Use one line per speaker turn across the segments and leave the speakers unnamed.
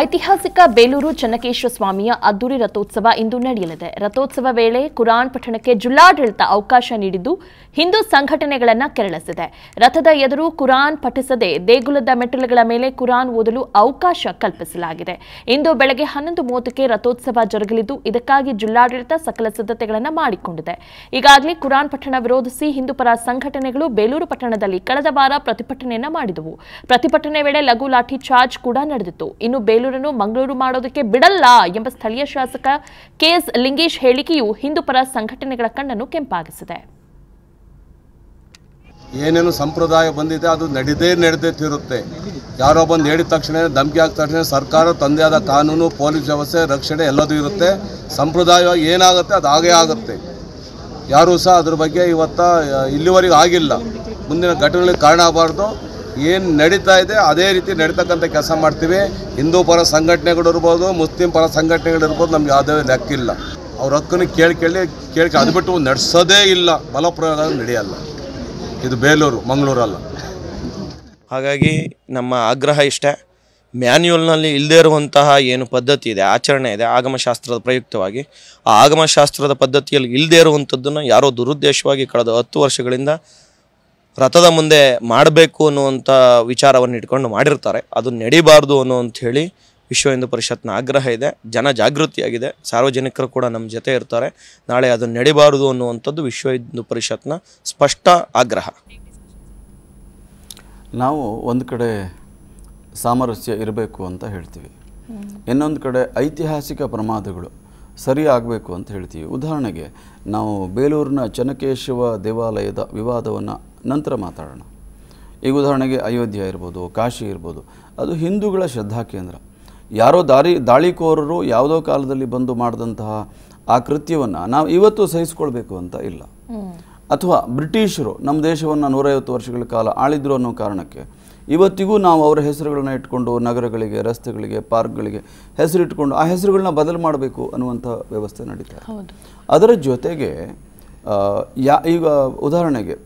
ಐತಿಹಾಸಿಕ ಬೇಲೂರು ಚನ್ನಕೇಶ್ವರ ಸ್ವಾಮಿಯ ಅದ್ದೂರಿ ರಥೋತ್ಸವ ಇಂದು ನಡೆಯಲಿದೆ ರಥೋತ್ಸವ ವೇಳೆ ಕುರಾನ್ ಪಠಣಕ್ಕೆ ಜಿಲ್ಲಾಡಳಿತ ಅವಕಾಶ ನೀಡಿದ್ದು ಹಿಂದೂ ಸಂಘಟನೆಗಳನ್ನು ಕೆರಳಿಸಿದೆ ರಥದ ಎದುರು ಕುರಾನ್ ಪಠಿಸದೆ ದೇಗುಲದ ಮೆಟ್ಟಲುಗಳ ಮೇಲೆ ಕುರಾನ್ ಓದಲು ಅವಕಾಶ ಕಲ್ಪಿಸಲಾಗಿದೆ ಇಂದು ಬೆಳಗ್ಗೆ ಹನ್ನೊಂದು ಮೂವತ್ತಕ್ಕೆ ರಥೋತ್ಸವ ಜರುಗಲಿದ್ದು ಇದಕ್ಕಾಗಿ ಜಿಲ್ಲಾಡಳಿತ ಸಕಲ ಸಿದ್ಧತೆಗಳನ್ನು ಮಾಡಿಕೊಂಡಿದೆ ಈಗಾಗಲೇ ಕುರಾನ್ ಪಠಣ ವಿರೋಧಿಸಿ ಹಿಂದೂ ಪರ ಸಂಘಟನೆಗಳು ಬೇಲೂರು ಪಟ್ಟಣದಲ್ಲಿ ಕಳೆದ ವಾರ ಪ್ರತಿಭಟನೆಯನ್ನು ಮಾಡಿದವು ಪ್ರತಿಭಟನೆ ವೇಳೆ ಲಘು ಲಾಠಿ ಚಾರ್ಜ್ ಕೂಡ ನಡೆದಿತ್ತು ಇನ್ನು ಬೇಲೂರನ್ನು ಮಂಗಳೂರು ಮಾಡೋದಕ್ಕೆ ಬಿಡಲ್ಲ ಎಂಬ ಸ್ಥಳೀಯ ಶಾಸಕ ಕೆಎಸ್ ಲಿಂಗೇಶ್ ಹೇಳಿಕೆಯು ಹಿಂದೂ ಪರ ಸಂಘಟನೆಗಳ ಕಣ್ಣನ್ನು ಕೆಂಪಾಗಿಸಿದೆ ಏನೇನು ಸಂಪ್ರದಾಯ ಬಂದಿದೆ ಅದು ನಡೆದೇ ನಡೆದೇ ತೀರುತ್ತೆ ಯಾರೋ ಬಂದು ಹೇಳಿದ ತಕ್ಷಣ ಧಮಕಿ ಹಾಕಿದ ತಕ್ಷಣ ಸರ್ಕಾರ ತಂದೆ ಆದ ಕಾನೂನು ಪೊಲೀಸ್ ವ್ಯವಸ್ಥೆ ರಕ್ಷಣೆ ಎಲ್ಲದೂ ಇರುತ್ತೆ ಸಂಪ್ರದಾಯವಾಗಿ ಏನಾಗುತ್ತೆ ಅದು ಹಾಗೇ ಆಗುತ್ತೆ ಯಾರೂ ಸಹ ಅದ್ರ ಬಗ್ಗೆ ಇವತ್ತ ಇಲ್ಲಿವರೆಗೂ ಆಗಿಲ್ಲ ಮುಂದಿನ ಘಟನೆಗಳಿಗೆ ಕಾರಣ ಆಗಬಾರ್ದು ಏನು ನಡೀತಾ ಇದೆ ಅದೇ ರೀತಿ ನಡೀತಕ್ಕಂಥ ಕೆಲಸ ಮಾಡ್ತೀವಿ ಹಿಂದೂ ಪರ ಸಂಘಟನೆಗಳಿರ್ಬೋದು ಮುಸ್ಲಿಂ ಪರ ಸಂಘಟನೆಗಳಿರ್ಬೋದು ನಮ್ಗೆ ಯಾವುದೇ ಲೆಕ್ಕಿಲ್ಲ ಅವ್ರ ಹಕ್ಕನ್ನು ಕೇಳಿ ಕೇಳಿ ಕೇಳಿ ಅದು ಬಿಟ್ಟು ನಡೆಸೋದೇ ಇಲ್ಲ ಬಲಪ್ರಯೋಗ ನಡೆಯಲ್ಲ ಇದು ಬೇಲೂರು ಮಂಗಳೂರಲ್ಲ ಹಾಗಾಗಿ ನಮ್ಮ ಆಗ್ರಹ ಇಷ್ಟೇ ಮ್ಯಾನ್ಯುವಲ್ನಲ್ಲಿ ಇಲ್ಲದೇ ಇರುವಂತಹ ಏನು ಪದ್ಧತಿ ಇದೆ ಆಚರಣೆ ಇದೆ ಆಗಮಶಾಸ್ತ್ರದ ಪ್ರಯುಕ್ತವಾಗಿ ಆ ಆಗಮಶಾಸ್ತ್ರದ ಪದ್ಧತಿಯಲ್ಲಿ ಇಲ್ಲದೇ ಇರುವಂಥದ್ದನ್ನು ಯಾರೋ ದುರುದ್ದೇಶವಾಗಿ ಕಳೆದ ಹತ್ತು ವರ್ಷಗಳಿಂದ ರಥದ ಮುಂದೆ ಮಾಡಬೇಕು ಅನ್ನುವಂಥ ವಿಚಾರವನ್ನು ಇಟ್ಕೊಂಡು ಮಾಡಿರ್ತಾರೆ ಅದು ನಡಿಬಾರ್ದು ಅನ್ನೋ ಹೇಳಿ ವಿಶ್ವ ಹಿಂದೂ ಪರಿಷತ್ನ ಆಗ್ರಹ ಇದೆ ಜನ ಜಾಗೃತಿಯಾಗಿದೆ ಸಾರ್ವಜನಿಕರು ಕೂಡ ನಮ್ಮ ಜೊತೆ ಇರ್ತಾರೆ ನಾಳೆ ಅದು ನಡಿಬಾರದು ಅನ್ನುವಂಥದ್ದು ವಿಶ್ವ ಹಿಂದೂ ಪರಿಷತ್ನ ಸ್ಪಷ್ಟ ಆಗ್ರಹ ನಾವು ಒಂದು ಕಡೆ ಸಾಮರಸ್ಯ ಇರಬೇಕು ಅಂತ ಹೇಳ್ತೀವಿ ಇನ್ನೊಂದು ಕಡೆ ಐತಿಹಾಸಿಕ ಪ್ರಮಾದಗಳು ಸರಿ ಆಗಬೇಕು ಅಂತ ಹೇಳ್ತೀವಿ ಉದಾಹರಣೆಗೆ ನಾವು ಬೇಲೂರಿನ ಚನಕೇಶವ ದೇವಾಲಯದ ವಿವಾದವನ್ನು ನಂತರ ಮಾತಾಡೋಣ ಈಗ ಉದಾಹರಣೆಗೆ ಅಯೋಧ್ಯೆ ಇರ್ಬೋದು ಕಾಶಿ ಇರ್ಬೋದು ಅದು ಹಿಂದೂಗಳ ಶ್ರದ್ಧಾ ಕೇಂದ್ರ ಯಾರೋ ದಾರಿ ದಾಳಿಕೋರರು ಯಾವುದೋ ಕಾಲದಲ್ಲಿ ಬಂದು ಮಾಡಿದಂತಹ ಆ ಕೃತ್ಯವನ್ನು ನಾವು ಇವತ್ತು ಸಹಿಸಿಕೊಳ್ಬೇಕು ಅಂತ ಇಲ್ಲ ಅಥವಾ ಬ್ರಿಟಿಷರು ನಮ್ಮ ದೇಶವನ್ನು ನೂರೈವತ್ತು ವರ್ಷಗಳ ಕಾಲ ಆಳಿದ್ರು ಅನ್ನೋ ಕಾರಣಕ್ಕೆ ಇವತ್ತಿಗೂ ನಾವು ಅವರ ಹೆಸರುಗಳನ್ನ ಇಟ್ಕೊಂಡು ನಗರಗಳಿಗೆ ರಸ್ತೆಗಳಿಗೆ ಪಾರ್ಕ್ಗಳಿಗೆ ಹೆಸರಿಟ್ಕೊಂಡು ಆ ಹೆಸರುಗಳನ್ನ ಬದಲು ಮಾಡಬೇಕು ಅನ್ನುವಂಥ ವ್ಯವಸ್ಥೆ ನಡೀತಾರೆ ಅದರ ಜೊತೆಗೆ ಯಾ ಈಗ ಉದಾಹರಣೆಗೆ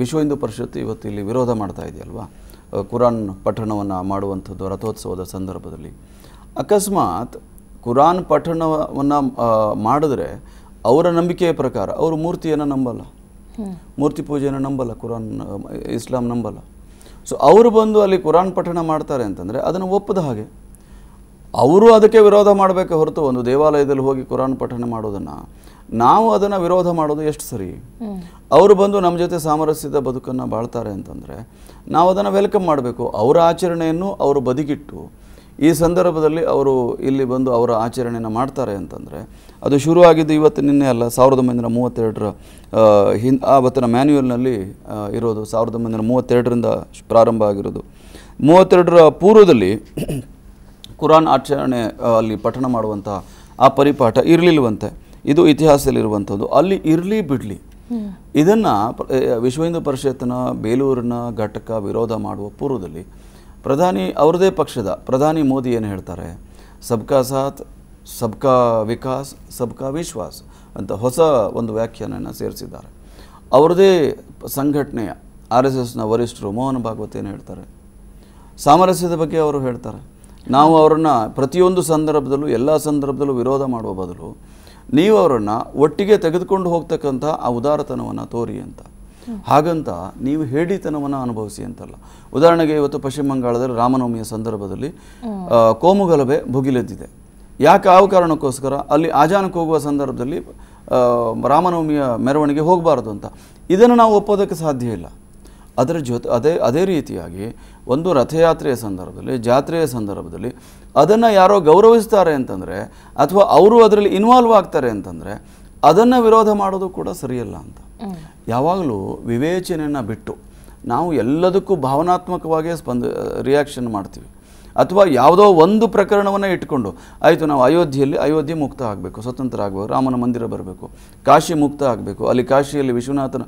ವಿಶ್ವ ಹಿಂದೂ ಪರಿಷತ್ ಇವತ್ತು ಇಲ್ಲಿ ವಿರೋಧ ಮಾಡ್ತಾ ಇದೆಯಲ್ವಾ ಕುರಾನ್ ಪಠಣವನ್ನು ಮಾಡುವಂಥದ್ದು ರಥೋತ್ಸವದ ಸಂದರ್ಭದಲ್ಲಿ ಅಕಸ್ಮಾತ್ ಕುರಾನ್ ಪಠಣವನ್ನು ಮಾಡಿದ್ರೆ ಅವರ ನಂಬಿಕೆಯ ಪ್ರಕಾರ ಅವರು ಮೂರ್ತಿಯನ್ನು ನಂಬಲ್ಲ ಮೂರ್ತಿ ಪೂಜೆಯನ್ನು ನಂಬಲ್ಲ ಕುರಾನ್ ಇಸ್ಲಾಂ ನಂಬಲ್ಲ ಸೊ ಅವರು ಬಂದು ಅಲ್ಲಿ ಕುರಾನ್ ಪಠಣ ಮಾಡ್ತಾರೆ ಅಂತಂದರೆ ಅದನ್ನು ಒಪ್ಪದ ಹಾಗೆ ಅವರು ಅದಕ್ಕೆ ವಿರೋಧ ಮಾಡಬೇಕು ಹೊರತು ಒಂದು ದೇವಾಲಯದಲ್ಲಿ ಹೋಗಿ ಕುರಾನ್ ಪಠಣ ಮಾಡೋದನ್ನು ನಾವು ಅದನ್ನು ವಿರೋಧ ಮಾಡೋದು ಎಷ್ಟು ಸರಿ ಅವರು ಬಂದು ನಮ್ಮ ಜೊತೆ ಸಾಮರಸ್ಯದ ಬದುಕನ್ನು ಬಾಳ್ತಾರೆ ಅಂತಂದರೆ ನಾವು ಅದನ್ನು ವೆಲ್ಕಮ್ ಮಾಡಬೇಕು ಅವರ ಆಚರಣೆಯನ್ನು ಅವರು ಬದುಕಿಟ್ಟು ಈ ಸಂದರ್ಭದಲ್ಲಿ ಅವರು ಇಲ್ಲಿ ಬಂದು ಅವರ ಆಚರಣೆಯನ್ನು ಮಾಡ್ತಾರೆ ಅಂತಂದರೆ ಅದು ಶುರು ಆಗಿದ್ದು ಇವತ್ತು ನಿನ್ನೆ ಅಲ್ಲ ಸಾವಿರದ ಒಂಬೈನೂರ ಮೂವತ್ತೆರಡರ ಹಿನ್ ಆವತ್ತಿನ ಮ್ಯಾನ್ಯುಯಲ್ನಲ್ಲಿ ಇರೋದು ಸಾವಿರದ ಒಂಬೈನೂರ ಮೂವತ್ತೆರಡರಿಂದ ಪ್ರಾರಂಭ ಆಗಿರೋದು ಮೂವತ್ತೆರಡರ ಪೂರ್ವದಲ್ಲಿ ಕುರಾನ್ ಆಚರಣೆ ಅಲ್ಲಿ ಪಠಣ ಮಾಡುವಂತಹ ಆ ಪರಿಪಾಠ ಇರಲಿಲ್ವಂತೆ ಇದು ಇತಿಹಾಸದಲ್ಲಿರುವಂಥದ್ದು ಅಲ್ಲಿ ಇರಲಿ ಬಿಡಲಿ ಇದನ್ನು ವಿಶ್ವ ಹಿಂದೂ ಪರಿಷತ್ತಿನ ಬೇಲೂರಿನ ಘಟಕ ವಿರೋಧ ಮಾಡುವ ಪೂರ್ವದಲ್ಲಿ ಪ್ರಧಾನಿ ಅವ್ರದೇ ಪಕ್ಷದ ಪ್ರಧಾನಿ ಮೋದಿ ಏನು ಹೇಳ್ತಾರೆ ಸಬ್ಕಾ ಸಾಥ್ ಸಬ್ಕಾ ವಿಕಾಸ್ ಸಬ್ಕಾ ವಿಶ್ವಾಸ್ ಅಂತ ಹೊಸ ಒಂದು ವ್ಯಾಖ್ಯಾನ ಸೇರಿಸಿದ್ದಾರೆ ಅವರದೇ ಸಂಘಟನೆಯ ಆರ್ ಎಸ್ ಎಸ್ನ ವರಿಷ್ಠರು ಮೋಹನ್ ಭಾಗವತ್ ಏನು ಹೇಳ್ತಾರೆ ಸಾಮರಸ್ಯದ ಬಗ್ಗೆ ಅವರು ಹೇಳ್ತಾರೆ ನಾವು ಅವರನ್ನು ಪ್ರತಿಯೊಂದು ಸಂದರ್ಭದಲ್ಲೂ ಎಲ್ಲ ಸಂದರ್ಭದಲ್ಲೂ ವಿರೋಧ ಮಾಡುವ ಬದಲು ನೀವು ಅವರನ್ನು ಒಟ್ಟಿಗೆ ತೆಗೆದುಕೊಂಡು ಹೋಗ್ತಕ್ಕಂಥ ಆ ಉದಾರತನವನ್ನು ತೋರಿ ಅಂತ ಹಾಗಂತ ನೀವು ಹೇಡಿತನವನ್ನು ಅನುಭವಿಸಿ ಅಂತಲ್ಲ ಉದಾಹರಣೆಗೆ ಇವತ್ತು ಪಶ್ಚಿಮ ಬಂಗಾಳದಲ್ಲಿ ರಾಮನವಮಿಯ ಸಂದರ್ಭದಲ್ಲಿ ಕೋಮುಗಲಭೆ ಭುಗಿಲೆದ್ದಿದೆ ಯಾಕೆ ಆ ಕಾರಣಕ್ಕೋಸ್ಕರ ಅಲ್ಲಿ ಆಜಾನಕ್ಕೆ ಹೋಗುವ ಸಂದರ್ಭದಲ್ಲಿ ರಾಮನವಮಿಯ ಮೆರವಣಿಗೆ ಹೋಗಬಾರ್ದು ಅಂತ ಇದನ್ನು ನಾವು ಒಪ್ಪೋದಕ್ಕೆ ಸಾಧ್ಯ ಇಲ್ಲ ಅದರ ಜೊತೆ ಅದೇ ಅದೇ ರೀತಿಯಾಗಿ ಒಂದು ರಥಯಾತ್ರೆಯ ಸಂದರ್ಭದಲ್ಲಿ ಜಾತ್ರೆಯ ಸಂದರ್ಭದಲ್ಲಿ ಅದನ್ನು ಯಾರೋ ಗೌರವಿಸ್ತಾರೆ ಅಂತಂದರೆ ಅಥವಾ ಅವರು ಅದರಲ್ಲಿ ಇನ್ವಾಲ್ವ್ ಆಗ್ತಾರೆ ಅಂತಂದರೆ ಅದನ್ನು ವಿರೋಧ ಮಾಡೋದು ಕೂಡ ಸರಿಯಲ್ಲ ಅಂತ ಯಾವಾಗಲೂ ವಿವೇಚನೆಯನ್ನು ಬಿಟ್ಟು ನಾವು ಎಲ್ಲದಕ್ಕೂ ಭಾವನಾತ್ಮಕವಾಗಿ ಸ್ಪಂದ ರಿಯಾಕ್ಷನ್ ಮಾಡ್ತೀವಿ ಅಥವಾ ಯಾವುದೋ ಒಂದು ಪ್ರಕರಣವನ್ನು ಇಟ್ಕೊಂಡು ಆಯಿತು ನಾವು ಅಯೋಧ್ಯೆಯಲ್ಲಿ ಅಯೋಧ್ಯೆ ಮುಕ್ತ ಆಗಬೇಕು ಸ್ವತಂತ್ರ ಆಗಬೇಕು ರಾಮನ ಮಂದಿರ ಬರಬೇಕು ಕಾಶಿ ಮುಕ್ತ ಆಗಬೇಕು ಅಲ್ಲಿ ಕಾಶಿಯಲ್ಲಿ ವಿಶ್ವನಾಥನ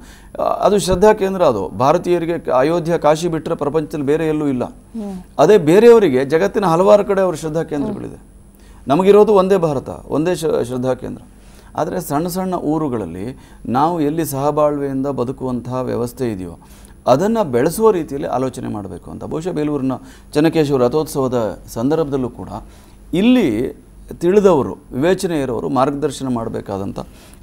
ಅದು ಶ್ರದ್ಧಾ ಕೇಂದ್ರ ಅದು ಭಾರತೀಯರಿಗೆ ಅಯೋಧ್ಯೆ ಕಾಶಿ ಬಿಟ್ಟರೆ ಪ್ರಪಂಚದಲ್ಲಿ ಬೇರೆ ಎಲ್ಲೂ ಇಲ್ಲ ಅದೇ ಬೇರೆಯವರಿಗೆ ಜಗತ್ತಿನ ಹಲವಾರು ಕಡೆ ಅವರು ಶ್ರದ್ಧಾ ಕೇಂದ್ರಗಳಿದೆ ನಮಗಿರೋದು ಒಂದೇ ಭಾರತ ಒಂದೇ ಶ್ರದ್ಧಾ ಕೇಂದ್ರ ಆದರೆ ಸಣ್ಣ ಸಣ್ಣ ಊರುಗಳಲ್ಲಿ ನಾವು ಎಲ್ಲಿ ಸಹಬಾಳ್ವೆಯಿಂದ ಬದುಕುವಂತಹ ವ್ಯವಸ್ಥೆ ಇದೆಯೋ ಅದನ್ನು ಬೆಳೆಸುವ ರೀತಿಯಲ್ಲಿ ಆಲೋಚನೆ ಮಾಡಬೇಕು ಅಂತ ಬಹುಶಃ ಬೇಲೂರಿನ ಚನ್ನಕೇಶವ ರಥೋತ್ಸವದ ಸಂದರ್ಭದಲ್ಲೂ ಕೂಡ ಇಲ್ಲಿ ತಿಳಿದವರು ವಿವೇಚನೆ ಇರೋರು ಮಾರ್ಗದರ್ಶನ ಮಾಡಬೇಕಾದಂಥ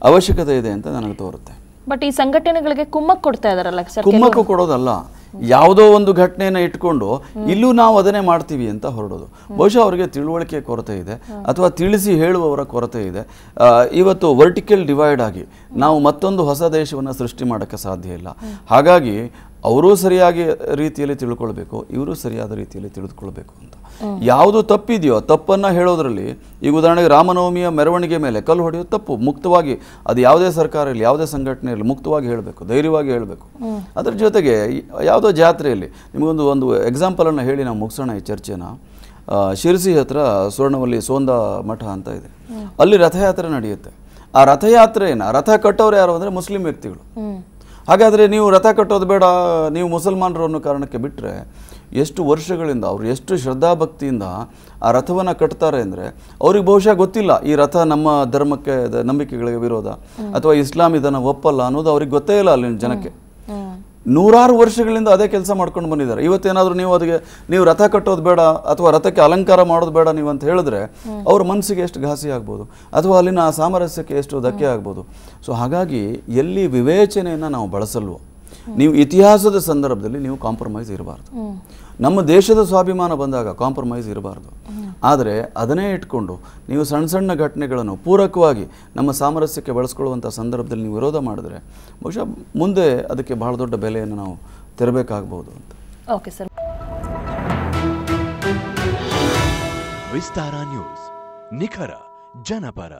ಅವಶ್ಯಕತೆ ಇದೆ ಅಂತ ನನಗೆ ತೋರುತ್ತೆ ಬಟ್ ಈ ಸಂಘಟನೆಗಳಿಗೆ ಕುಮ್ಮಕ್ಕು ಕೊಡ್ತಾ ಇದಾರಲ್ಲ ಕುಮ್ಮಕ್ಕು ಕೊಡೋದಲ್ಲ ಯಾವುದೋ ಒಂದು ಘಟನೆಯನ್ನು ಇಟ್ಕೊಂಡು ಇಲ್ಲೂ ನಾವು ಅದನ್ನೇ ಮಾಡ್ತೀವಿ ಅಂತ ಹೊರಡೋದು ಬಹುಶಃ ಅವರಿಗೆ ತಿಳುವಳಿಕೆ ಕೊರತೆ ಇದೆ ಅಥವಾ ತಿಳಿಸಿ ಹೇಳುವವರ ಕೊರತೆ ಇದೆ ಇವತ್ತು ವರ್ಟಿಕಲ್ ಡಿವೈಡ್ ಆಗಿ ನಾವು ಮತ್ತೊಂದು ಹೊಸ ದೇಶವನ್ನು ಸೃಷ್ಟಿ ಮಾಡೋಕ್ಕೆ ಸಾಧ್ಯ ಇಲ್ಲ ಹಾಗಾಗಿ ಅವರೂ ಸರಿಯಾಗಿ ರೀತಿಯಲ್ಲಿ ತಿಳ್ಕೊಳ್ಬೇಕು ಇವರು ಸರಿಯಾದ ರೀತಿಯಲ್ಲಿ ತಿಳಿದುಕೊಳ್ಬೇಕು ಅಂತ ಯಾವುದು ತಪ್ಪಿದೆಯೋ ತಪ್ಪನ್ನು ಹೇಳೋದ್ರಲ್ಲಿ ಈಗ ಉದಾಹರಣೆಗೆ ರಾಮನವಮಿಯ ಮೆರವಣಿಗೆ ಮೇಲೆ ಕಲ್ಲು ಹೊಡೆಯೋದು ತಪ್ಪು ಮುಕ್ತವಾಗಿ ಅದು ಯಾವುದೇ ಸರ್ಕಾರ ಇರಲಿ ಯಾವುದೇ ಸಂಘಟನೆ ಇರಲಿ ಮುಕ್ತವಾಗಿ ಹೇಳಬೇಕು ಧೈರ್ಯವಾಗಿ ಹೇಳಬೇಕು ಅದ್ರ ಜೊತೆಗೆ ಯಾವುದೋ ಜಾತ್ರೆಯಲ್ಲಿ ನಿಮಗೊಂದು ಒಂದು ಎಕ್ಸಾಂಪಲನ್ನು ಹೇಳಿ ನಾವು ಮುಗಿಸೋಣ ಈ ಚರ್ಚೆನ ಶಿರಸಿ ಹತ್ರ ಸುವರ್ಣವಲ್ಲಿ ಸೋಂದ ಮಠ ಅಂತ ಇದೆ ಅಲ್ಲಿ ರಥಯಾತ್ರೆ ನಡೆಯುತ್ತೆ ಆ ರಥಯಾತ್ರೆಯನ್ನು ರಥ ಕಟ್ಟೋರು ಯಾರು ಅಂದರೆ ಮುಸ್ಲಿಂ ವ್ಯಕ್ತಿಗಳು ಹಾಗಾದರೆ ನೀವು ರಥ ಕಟ್ಟೋದು ಬೇಡ ನೀವು ಮುಸಲ್ಮಾನರು ಅನ್ನೋ ಕಾರಣಕ್ಕೆ ಬಿಟ್ಟರೆ ಎಷ್ಟು ವರ್ಷಗಳಿಂದ ಅವರು ಎಷ್ಟು ಶ್ರದ್ಧಾಭಕ್ತಿಯಿಂದ ಆ ರಥವನ್ನು ಕಟ್ತಾರೆ ಅಂದರೆ ಅವ್ರಿಗೆ ಬಹುಶಃ ಗೊತ್ತಿಲ್ಲ ಈ ರಥ ನಮ್ಮ ಧರ್ಮಕ್ಕೆ ನಂಬಿಕೆಗಳಿಗೆ ವಿರೋಧ ಅಥವಾ ಇಸ್ಲಾಂ ಇದನ್ನು ಒಪ್ಪಲ್ಲ ಅನ್ನೋದು ಅವ್ರಿಗೆ ಗೊತ್ತೇ ಇಲ್ಲ ಅಲ್ಲಿನ ಜನಕ್ಕೆ ನೂರಾರು ವರ್ಷಗಳಿಂದ ಅದೇ ಕೆಲಸ ಮಾಡ್ಕೊಂಡು ಬಂದಿದ್ದಾರೆ ಇವತ್ತೇನಾದರೂ ನೀವು ಅದಕ್ಕೆ ನೀವು ರಥ ಕಟ್ಟೋದು ಬೇಡ ಅಥವಾ ರಥಕ್ಕೆ ಅಲಂಕಾರ ಮಾಡೋದು ಬೇಡ ನೀವು ಅಂತ ಹೇಳಿದ್ರೆ ಅವ್ರ ಮನಸ್ಸಿಗೆ ಎಷ್ಟು ಘಾಸಿ ಆಗ್ಬೋದು ಅಥವಾ ಅಲ್ಲಿನ ಸಾಮರಸ್ಯಕ್ಕೆ ಎಷ್ಟು ಧಕ್ಕೆ ಆಗ್ಬೋದು ಸೊ ಹಾಗಾಗಿ ಎಲ್ಲಿ ವಿವೇಚನೆಯನ್ನು ನಾವು ಬಳಸಲ್ವೋ ನೀವು ಇತಿಹಾಸದ ಸಂದರ್ಭದಲ್ಲಿ ನೀವು ಕಾಂಪ್ರಮೈಸ್ ಇರಬಾರ್ದು ನಮ್ಮ ದೇಶದ ಸ್ವಾಭಿಮಾನ ಬಂದಾಗ ಕಾಂಪ್ರಮೈಸ್ ಇರಬಾರ್ದು ಆದರೆ ಅದನ್ನೇ ಇಟ್ಕೊಂಡು ನೀವು ಸಣ್ಣ ಸಣ್ಣ ಘಟನೆಗಳನ್ನು ಪೂರಕವಾಗಿ ನಮ್ಮ ಸಾಮರಸ್ಯಕ್ಕೆ ಬಳಸ್ಕೊಳ್ಳುವಂಥ ಸಂದರ್ಭದಲ್ಲಿ ನೀವು ವಿರೋಧ ಮಾಡಿದ್ರೆ ಬಹುಶಃ ಮುಂದೆ ಅದಕ್ಕೆ ಬಹಳ ದೊಡ್ಡ ಬೆಲೆಯನ್ನು ನಾವು ತೆರಬೇಕಾಗಬಹುದು ಅಂತ ಓಕೆ ಸರ್ ವಿಸ್ತಾರ ನ್ಯೂಸ್ ನಿಖರ ಜನಪರ